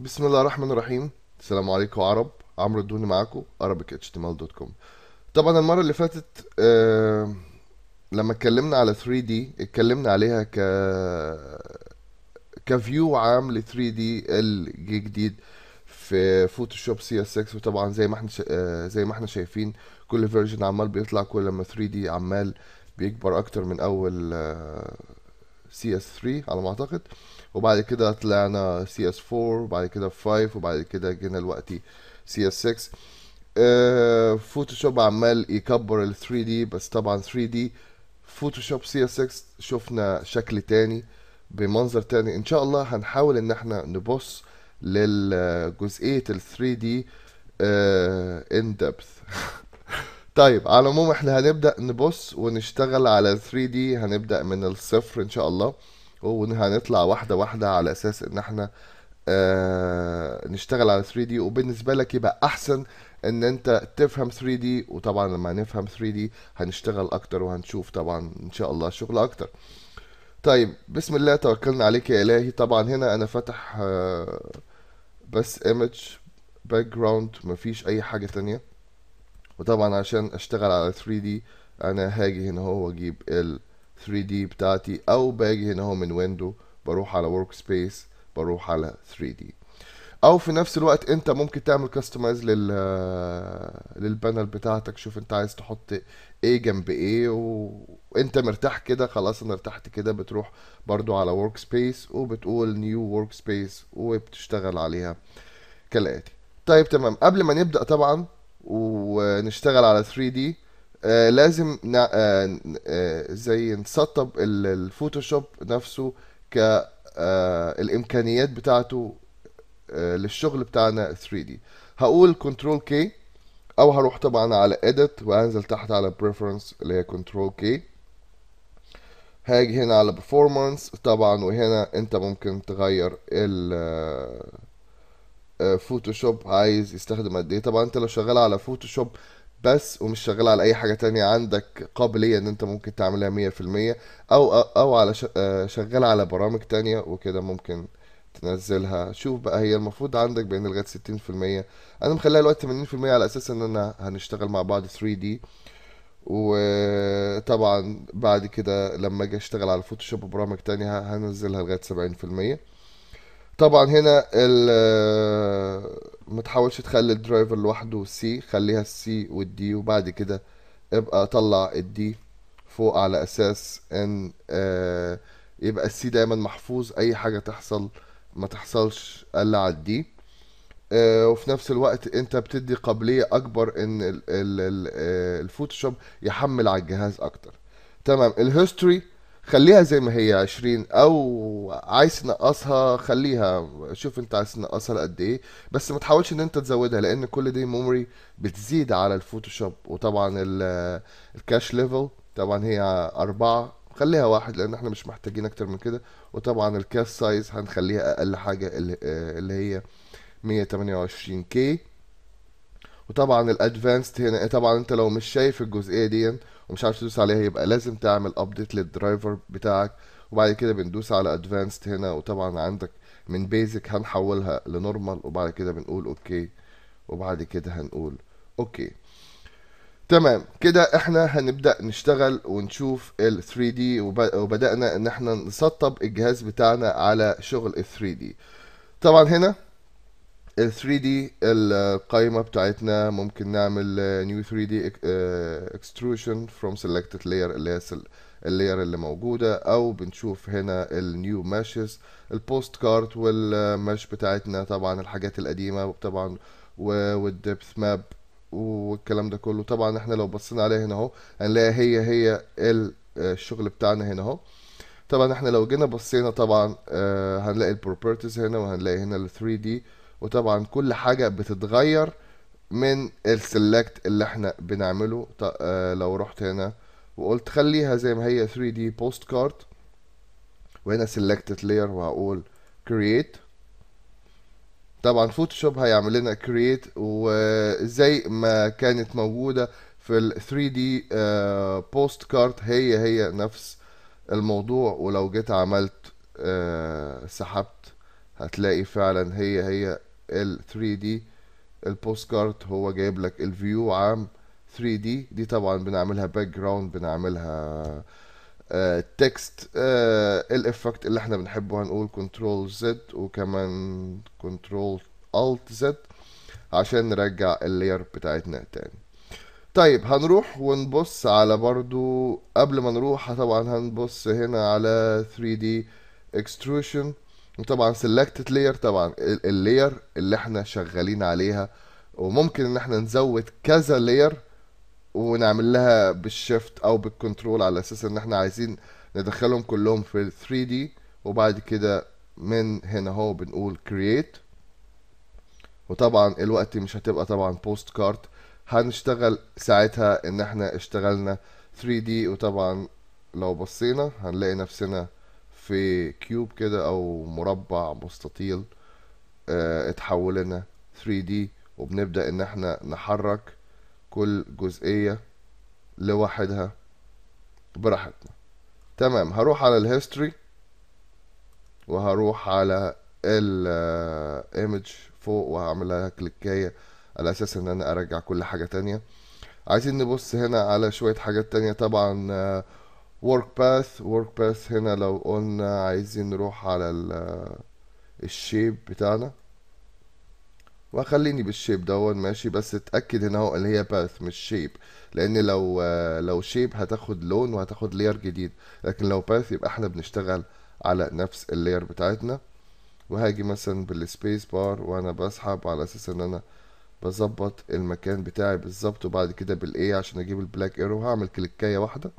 بسم الله الرحمن الرحيم السلام عليكم عرب عمرو الدوني معاكم اتش دوت كوم طبعا المره اللي فاتت آه، لما اتكلمنا على 3D اتكلمنا عليها ك كفيو عام ل 3D الجديد في فوتوشوب سي اس 6 وطبعا زي ما احنا آه، زي ما احنا شايفين كل فيرجن عمال بيطلع كل لما 3D عمال بيكبر اكتر من اول آه، CS3 على ما اعتقد وبعد كده طلعنا CS4 وبعد كده 5 وبعد كده جينا دلوقتي CS6 فوتوشوب آه، عمال يكبر ال 3 دي بس طبعا 3 دي فوتوشوب CS6 شفنا شكل تاني بمنظر تاني ان شاء الله هنحاول ان احنا نبص للجزئية ال 3 دي ان دبث طيب على العموم احنا هنبدأ نبص ونشتغل على 3D هنبدأ من الصفر ان شاء الله وهنطلع واحدة واحدة على اساس ان احنا آه نشتغل على 3D وبالنسبة لك يبقى احسن ان انت تفهم 3D وطبعا لما نفهم 3D هنشتغل اكتر وهنشوف طبعا ان شاء الله شغل اكتر طيب بسم الله توكلنا عليك يا الهي طبعا هنا انا فاتح آه بس image background مفيش اي حاجة تانية وطبعا عشان اشتغل على 3 دي انا هاجي هنا هو اجيب ال 3 دي بتاعتي او باجي هنا هو من ويندو بروح على ورك سبيس بروح على 3 دي او في نفس الوقت انت ممكن تعمل كاستمايز لل للبانل بتاعتك شوف انت عايز تحط ايه جنب ايه وانت مرتاح كده خلاص انا ارتحت كده بتروح برضو على ورك سبيس وبتقول نيو ورك سبيس وبتشتغل عليها كالاتي طيب تمام قبل ما نبدا طبعا ونشتغل على 3 دي آه لازم نا آه آه زي نسطب الفوتوشوب نفسه ك آه، الامكانيات بتاعته آه، للشغل بتاعنا 3 دي هقول كنترول كي او هروح طبعا على edit وانزل تحت على preference اللي هي كنترول كي هاجي هنا على performance طبعا وهنا انت ممكن تغير ال آه، فوتوشوب آه، عايز يستخدم قد ايه طبعا انت لو شغال على فوتوشوب بس ومش شغال على اي حاجه تانية عندك قابليه ان انت ممكن تعملها 100% او او على آه، شغال على برامج تانية وكده ممكن تنزلها شوف بقى هي المفروض عندك بين لغايه 60% انا مخليها الوقت 80% على اساس ان انا هنشتغل مع بعض 3D وطبعا بعد كده لما اجي اشتغل على فوتوشوب وبرامج تانية هنزلها لغايه 70% طبعا هنا آه، ما تحاولش تخلي الدرايفر لوحده سي خليها السي والدي وبعد كده ابقى طلع الدي فوق على اساس ان آه يبقى السي دايما محفوظ اي حاجه تحصل ما تحصلش الا على الدي آه وفي نفس الوقت انت بتدي قابليه اكبر ان آه، الفوتوشوب يحمل على الجهاز اكتر تمام الهيستوري خليها زي ما هي 20 او عايز تنقصها خليها شوف انت عايز تنقصها لقد ايه بس ما تحاولش ان انت تزودها لان كل دي ميموري بتزيد على الفوتوشوب وطبعا الكاش ليفل طبعا هي أربعة خليها واحد لان احنا مش محتاجين اكتر من كده وطبعا الكاش سايز هنخليها اقل حاجة اللي آه، هي 128 كي وطبعا الادفانسد هنا طبعا انت لو مش شايف الجزئيه دي ومش عارف تدوس عليها يبقى لازم تعمل ابديت للدرايفر بتاعك وبعد كده بندوس على ادفانسد هنا وطبعا عندك من بيزك هنحولها لنورمال وبعد كده بنقول اوكي وبعد كده هنقول اوكي تمام كده احنا هنبدا نشتغل ونشوف ال 3 دي وبدانا ان احنا نسطب الجهاز بتاعنا على شغل ال 3 دي طبعا هنا ال 3 دي القايمة بتاعتنا ممكن نعمل نيو 3 دي اكستروشن فروم selected layer اللي هي اللاير اللي موجودة او بنشوف هنا النيو ماشز البوست كارت والماش بتاعتنا طبعا الحاجات القديمة طبعا والدبث ماب والكلام ده كله طبعا احنا لو بصينا عليها هنا اهو هنلاقي هي هي آه، الشغل بتاعنا هنا اهو طبعا احنا لو جينا بصينا طبعا آه، هنلاقي البروبرتيز هنا وهنلاقي هنا ال 3 دي وطبعا كل حاجة بتتغير من السلكت اللي احنا بنعمله آه، لو رحت هنا وقلت خليها زي ما هي 3D بوست كارد وهنا selected layer وهقول create طبعا فوتوشوب هيعمل لنا create وزي ما كانت موجودة في ال 3D آه، post هي هي نفس الموضوع ولو جيت عملت آه، سحبت هتلاقي فعلا هي هي ال 3 دي البوست كارد هو جايب لك الفيو عام 3 دي دي طبعا بنعملها باك جراوند بنعملها تكست آه، آه، الافكت اللي احنا بنحبه هنقول كنترول زد وكمان كنترول الت زد عشان نرجع اللير بتاعتنا تاني طيب هنروح ونبص على برضو قبل ما نروح طبعا هنبص هنا على 3D extrusion وطبعا سيلكتد لاير طبعا اللاير اللي احنا شغالين عليها وممكن ان احنا نزود كذا لاير ونعمل لها بالشيفت او بالكنترول على اساس ان احنا عايزين ندخلهم كلهم في ال 3 دي وبعد كده من هنا اهو بنقول create وطبعا الوقت مش هتبقى طبعا بوست كارد هنشتغل ساعتها ان احنا اشتغلنا 3 دي وطبعا لو بصينا هنلاقي نفسنا في كيوب كده او مربع مستطيل آه، اتحول لنا 3D وبنبدأ ان احنا نحرك كل جزئية لوحدها براحتنا تمام هروح على الهيستوري وهروح على الايمج آه، فوق وهعملها كليكاية على اساس ان انا ارجع كل حاجة تانية عايزين نبص هنا على شوية حاجات تانية طبعا آه، work path work path هنا لو قلنا عايزين نروح على الشيب بتاعنا وخليني بالشيب دون ماشي بس اتاكد هنا هو اللي هي باث مش شيب لان لو لو شيب هتاخد لون وهتاخد لير جديد لكن لو باث يبقى احنا بنشتغل على نفس اللير بتاعتنا وهاجي مثلا بالسبيس بار وانا بسحب على اساس ان انا بظبط المكان بتاعي بالظبط وبعد كده بالاي عشان اجيب البلاك ايرو هعمل كليكايه واحده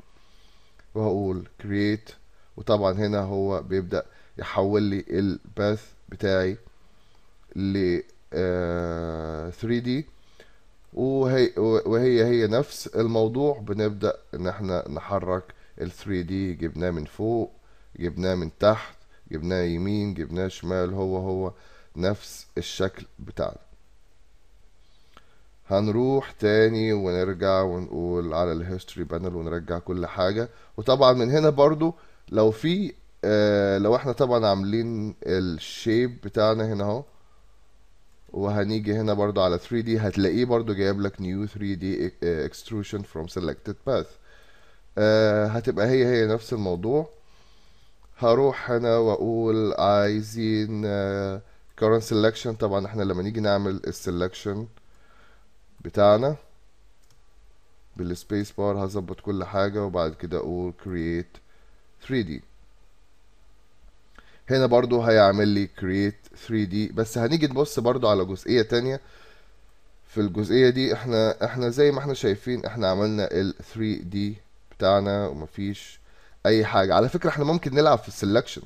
وهقول create وطبعا هنا هو بيبدأ يحول لي الباث بتاعي ل 3 آه، دي وهي, وهي هي نفس الموضوع بنبدأ ان احنا نحرك ال 3 دي جبناه من فوق جبناه من تحت جبناه يمين جبناه شمال هو هو نفس الشكل بتاعنا هنروح تاني ونرجع ونقول على الهيستوري بانل ونرجع كل حاجة وطبعا من هنا برضو لو في آه لو احنا طبعا عاملين الشيب بتاعنا هنا اهو وهنيجي هنا برضو على 3D هتلاقيه برضو جايب لك new 3D extrusion from selected path آه هتبقى هي هي نفس الموضوع هروح هنا واقول عايزين آه current selection طبعا احنا لما نيجي نعمل السلكشن بتاعنا بالسبيس بار هظبط كل حاجة وبعد كده اقول create 3D هنا برضو هيعمل لي create 3D بس هنيجي نبص برضو على جزئية تانية في الجزئية دي احنا احنا زي ما احنا شايفين احنا عملنا ال 3D بتاعنا ومفيش اي حاجة على فكرة احنا ممكن نلعب في السلكشن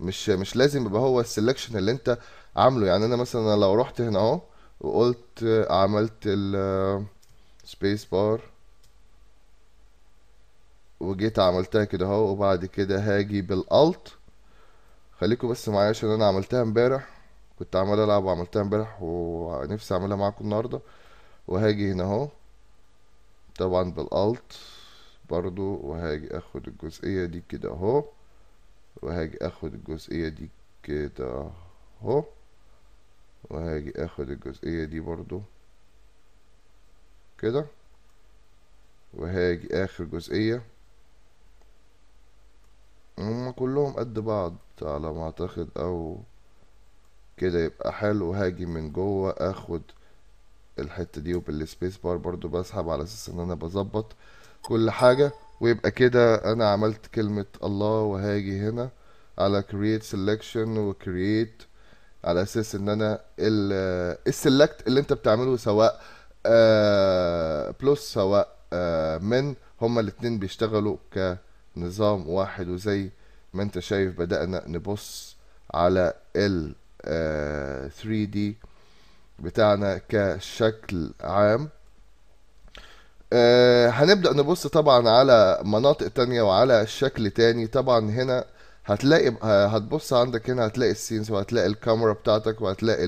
مش مش لازم يبقى هو السلكشن اللي انت عامله يعني انا مثلا لو رحت هنا اهو وقلت عملت ال space bar وجيت عملتها كده اهو وبعد كده هاجي بالالت خليكوا بس معايا عشان انا عملتها امبارح كنت عمال العب وعملتها امبارح ونفسي اعملها معاكم النهارده وهاجي هنا اهو طبعا بالالت برضو وهاجي اخد الجزئيه دي كده اهو وهاجي اخد الجزئيه دي كده اهو وهاجي اخد الجزئية دي برضو كده وهاجي اخر جزئية هما كلهم قد بعض على ما اعتقد او كده يبقى حلو هاجي من جوه اخد الحتة دي وبالسبيس بار برضو بسحب على اساس ان انا بظبط كل حاجة ويبقى كده انا عملت كلمة الله وهاجي هنا على create selection و create على اساس ان انا السلكت آه، اللي انت بتعمله سواء بلس آه، سواء من آه، هما الاتنين بيشتغلوا كنظام واحد وزي ما انت شايف بدأنا نبص على ال 3 دي بتاعنا كشكل عام هنبدأ نبص طبعا على مناطق تانية وعلى شكل تاني طبعا هنا هتلاقي هتبص عندك هنا هتلاقي السينز وهتلاقي الكاميرا بتاعتك وهتلاقي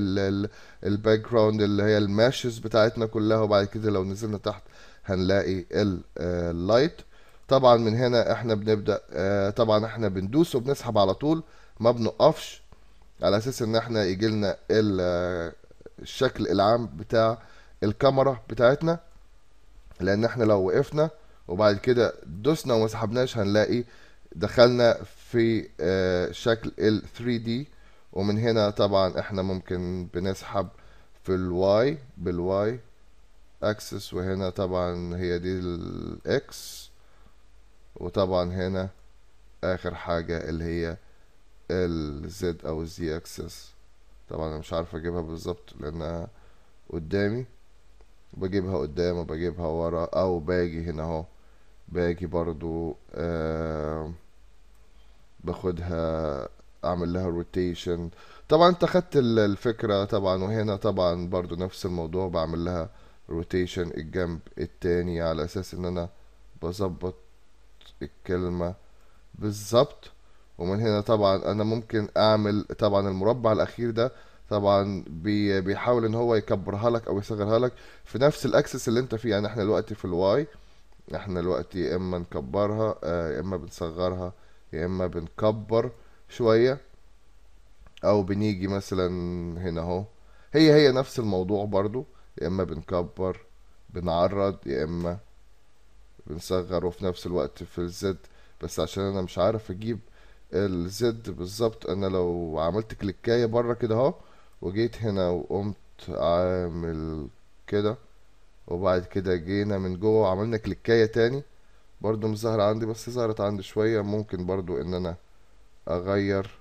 الباك جراوند اللي هي الماشز بتاعتنا كلها وبعد كده لو نزلنا تحت هنلاقي اللايت آه، طبعا من هنا احنا بنبدا آه، طبعا احنا بندوس وبنسحب على طول ما بنقفش على اساس ان احنا يجي لنا آه، الشكل العام بتاع الكاميرا بتاعتنا لان احنا لو وقفنا وبعد كده دوسنا وما سحبناش هنلاقي دخلنا في آه، شكل ال 3 دي ومن هنا طبعا احنا ممكن بنسحب في الواي بالواي اكسس وهنا طبعا هي دي الاكس وطبعا هنا اخر حاجة اللي هي الزد او الزي اكسس طبعا انا مش عارف اجيبها بالظبط لانها قدامي بجيبها قدام وبجيبها ورا او باجي هنا اهو باجي برضو آه باخدها اعمل لها روتيشن طبعا انت خدت الفكرة طبعا وهنا طبعا برضو نفس الموضوع بعمل لها روتيشن الجنب التاني على اساس ان انا بظبط الكلمة بالظبط ومن هنا طبعا انا ممكن اعمل طبعا المربع الاخير ده طبعا بي بيحاول ان هو يكبرها لك او يصغرها لك في نفس الاكسس اللي انت فيه يعني احنا دلوقتي في الواي احنا الوقت يا اما نكبرها آه، يا اما بنصغرها يا اما بنكبر شوية او بنيجي مثلا هنا اهو هي هي نفس الموضوع برضو يا اما بنكبر بنعرض يا اما بنصغر وفي نفس الوقت في الزد بس عشان انا مش عارف اجيب الزد بالظبط انا لو عملت كليكايه بره كده اهو وجيت هنا وقمت عامل كده وبعد كده جينا من جوه وعملنا كليكايه تاني برضو مش ظاهرة عندي بس ظهرت عندي شوية ممكن برضو ان انا اغير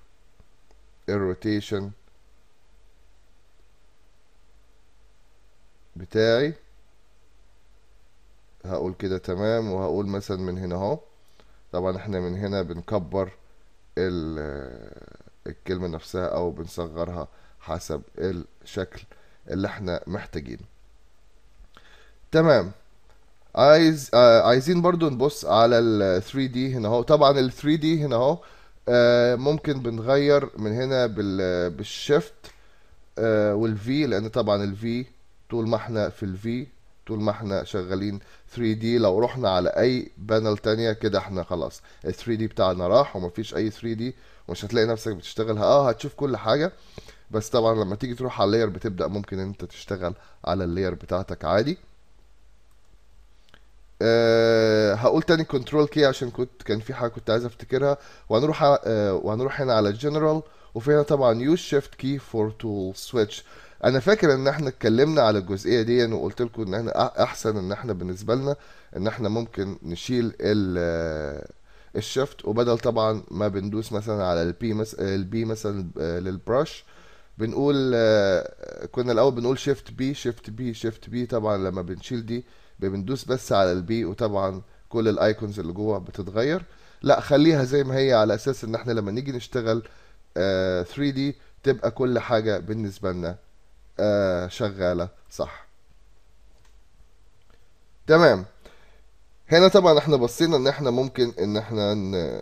الروتيشن بتاعي هقول كده تمام وهقول مثلا من هنا اهو طبعا احنا من هنا بنكبر الكلمة نفسها او بنصغرها حسب الشكل اللي احنا محتاجينه تمام عايز آه عايزين برضو نبص على ال 3 دي هنا اهو طبعا ال 3 دي هنا اهو آه ممكن بنغير من هنا بال بالشيفت آه والفي لان طبعا الفي طول ما احنا في الفي طول ما احنا شغالين 3 دي لو رحنا على اي بانل تانية كده احنا خلاص ال 3 دي بتاعنا راح ومفيش اي 3 دي ومش هتلاقي نفسك بتشتغل اه هتشوف كل حاجة بس طبعا لما تيجي تروح على اللاير بتبدأ ممكن انت تشتغل على اللاير بتاعتك عادي أه هقول تاني كنترول كي عشان كنت كان في حاجه كنت عايز افتكرها وهنروح أه وهنروح هنا على الجنرال وفي هنا طبعا يوز شيفت كي فور تول سويتش انا فاكر ان احنا اتكلمنا على الجزئيه دي يعني وقلت لكم ان احنا احسن ان احنا بالنسبه لنا ان احنا ممكن نشيل ال آه، الشيفت وبدل طبعا ما بندوس مثلا على البي آه، مثلا البي مثلا للبرش بنقول آه، كنا الاول بنقول شيفت بي شيفت بي شيفت بي طبعا لما بنشيل دي بندوس بس على البي وطبعا كل الايكونز اللي جوه بتتغير لا خليها زي ما هي على اساس ان احنا لما نيجي نشتغل آه 3 دي تبقى كل حاجه بالنسبه لنا آه شغاله صح تمام هنا طبعا احنا بصينا ان احنا ممكن ان احنا ن...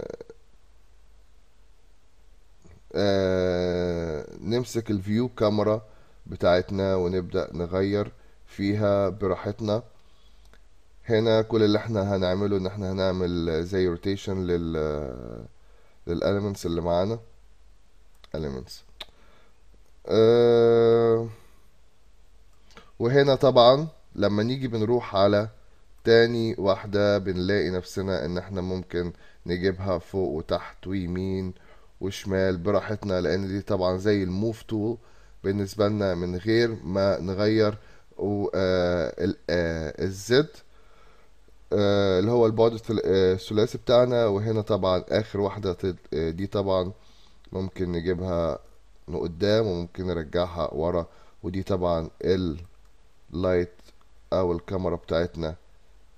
آه نمسك الفيو كاميرا بتاعتنا ونبدأ نغير فيها براحتنا هنا كل اللي احنا هنعمله ان احنا هنعمل زي روتيشن لل للالمنتس اللي معانا elements أه وهنا طبعا لما نيجي بنروح على تاني واحدة بنلاقي نفسنا ان احنا ممكن نجيبها فوق وتحت ويمين وشمال براحتنا لان دي طبعا زي الموف تول بالنسبة لنا من غير ما نغير آه، الزد آه، آه، اللي هو البعد آه، الثلاثي بتاعنا وهنا طبعا اخر واحدة آه، دي طبعا ممكن نجيبها لقدام وممكن نرجعها ورا ودي طبعا اللايت او الكاميرا بتاعتنا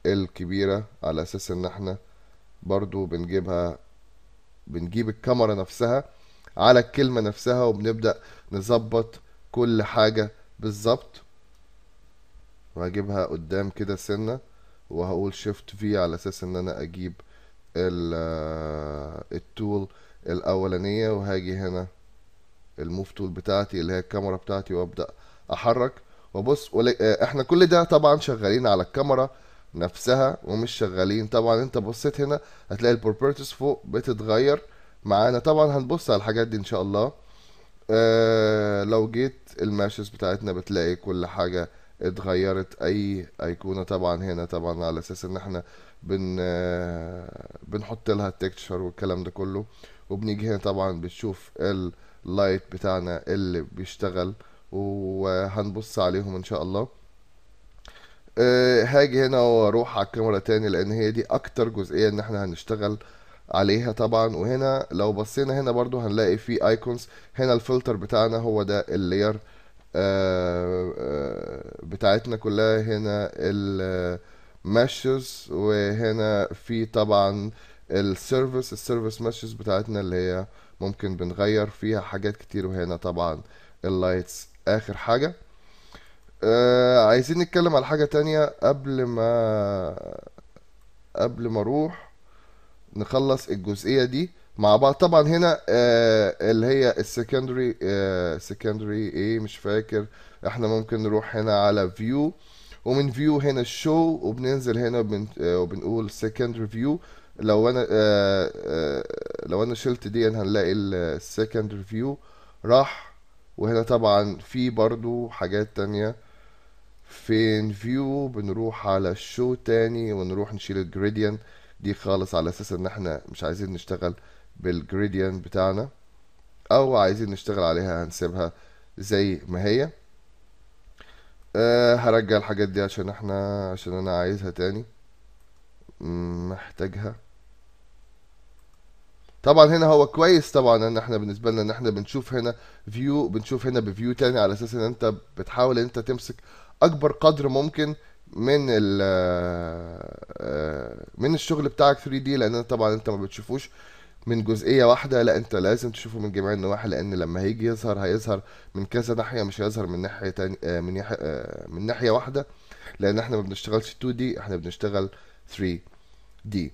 الكبيرة على اساس ان احنا برضو بنجيبها بنجيب الكاميرا نفسها على الكلمة نفسها وبنبدأ نظبط كل حاجة بالظبط وهجيبها قدام كده سنة وهقول شيفت في على اساس ان انا اجيب التول آه، الاولانيه وهاجي هنا الموف تول بتاعتي اللي هي الكاميرا بتاعتي وابدا احرك وبص آه، احنا كل ده طبعا شغالين على الكاميرا نفسها ومش شغالين طبعا انت بصيت هنا هتلاقي البروبرتيز فوق بتتغير معانا طبعا هنبص على الحاجات دي ان شاء الله آه لو جيت الماشز بتاعتنا بتلاقي كل حاجه اتغيرت اي ايقونه طبعا هنا طبعا على اساس ان احنا بن بنحط لها التكتشر والكلام ده كله وبنيجي هنا طبعا بتشوف اللايت بتاعنا اللي بيشتغل وهنبص عليهم ان شاء الله هاجي هنا واروح على الكاميرا تاني لان هي دي اكتر جزئيه ان احنا هنشتغل عليها طبعا وهنا لو بصينا هنا برضو هنلاقي في ايكونز هنا الفلتر بتاعنا هو ده اللاير آه، آه، بتاعتنا كلها هنا الماشز وهنا في طبعا السيرفيس السيرفيس ماشز بتاعتنا اللي هي ممكن بنغير فيها حاجات كتير وهنا طبعا اللايتس اخر حاجة آه عايزين نتكلم على حاجة تانية قبل ما قبل ما اروح نخلص الجزئية دي مع بعض طبعا هنا آه اللي هي السكندري آه سكندري ايه مش فاكر احنا ممكن نروح هنا على فيو ومن فيو هنا الشو وبننزل هنا وبن آه وبنقول سكندري فيو لو انا آه آه لو انا شلت دي هنلاقي السكندري فيو راح وهنا طبعا في برضو حاجات تانية فين فيو بنروح على الشو تاني ونروح نشيل الجريديان دي خالص على اساس ان احنا مش عايزين نشتغل بالجريديان بتاعنا او عايزين نشتغل عليها هنسيبها زي ما هي أه هرجع الحاجات دي عشان احنا عشان انا عايزها تاني محتاجها طبعا هنا هو كويس طبعا ان احنا بالنسبه لنا ان احنا بنشوف هنا فيو بنشوف هنا بفيو تاني على اساس ان انت بتحاول ان انت تمسك اكبر قدر ممكن من ال آه، آه، من الشغل بتاعك 3 d لان طبعا انت ما بتشوفوش من جزئيه واحده لا انت لازم تشوفه من جميع النواحي لان لما هيجي يظهر هيظهر من كذا ناحيه مش هيظهر من ناحيه تاني آه، من يح... آه، من ناحيه واحده لان احنا ما بنشتغلش 2 دي احنا بنشتغل 3 دي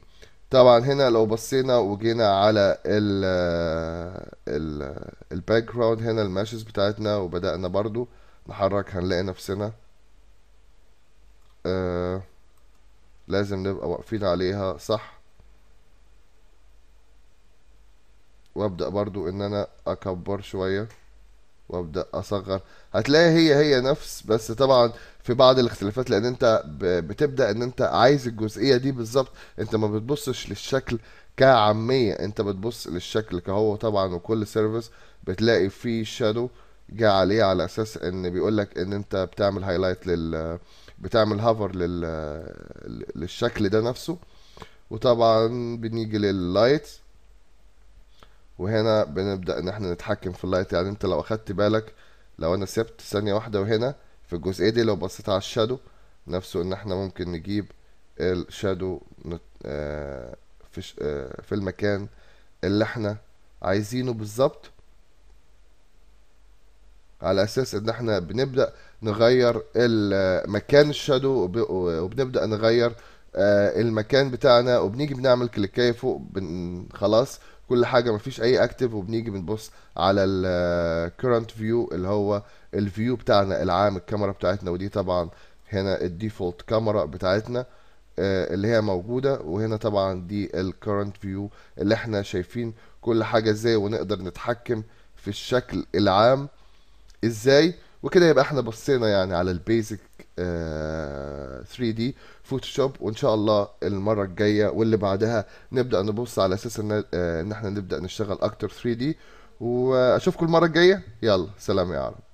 طبعا هنا لو بصينا وجينا على ال آه، ال الباك جراوند هنا الماشز بتاعتنا وبدأنا برضو نحرك هنلاقي نفسنا آه لازم نبقى واقفين عليها صح وابدا برضو ان انا اكبر شويه وابدا اصغر هتلاقي هي هي نفس بس طبعا في بعض الاختلافات لان انت بتبدا ان انت عايز الجزئيه دي بالظبط انت ما بتبصش للشكل كعاميه انت بتبص للشكل كهو طبعا وكل سيرفيس بتلاقي فيه شادو جه عليه على اساس ان بيقولك ان انت بتعمل هايلايت لل بتعمل هافر لل للشكل ده نفسه وطبعا بنيجي لللايت وهنا بنبدأ ان احنا نتحكم في اللايت يعني انت لو اخدت بالك لو انا سبت ثانية واحدة وهنا في الجزئية دي لو بصيت على الشادو نفسه ان احنا ممكن نجيب الشادو آه، في آه، في المكان اللي احنا عايزينه بالظبط على اساس ان احنا بنبدا نغير مكان الشادو وبنبدا نغير آه، المكان بتاعنا وبنيجي بنعمل كليكايه فوق خلاص كل حاجه مفيش اي اكتف وبنيجي بنبص على الكرنت فيو اللي هو الفيو بتاعنا العام الكاميرا بتاعتنا ودي طبعا هنا الديفولت كاميرا بتاعتنا آه، اللي هي موجوده وهنا طبعا دي الكرنت فيو اللي احنا شايفين كل حاجه ازاي ونقدر نتحكم في الشكل العام ازاي وكده يبقى احنا بصينا يعني على البيزك آه 3 3D فوتوشوب وان شاء الله المره الجايه واللي بعدها نبدا نبص على اساس ان آه ان احنا نبدا نشتغل اكتر 3 d واشوفكم المره الجايه يلا سلام يا عرب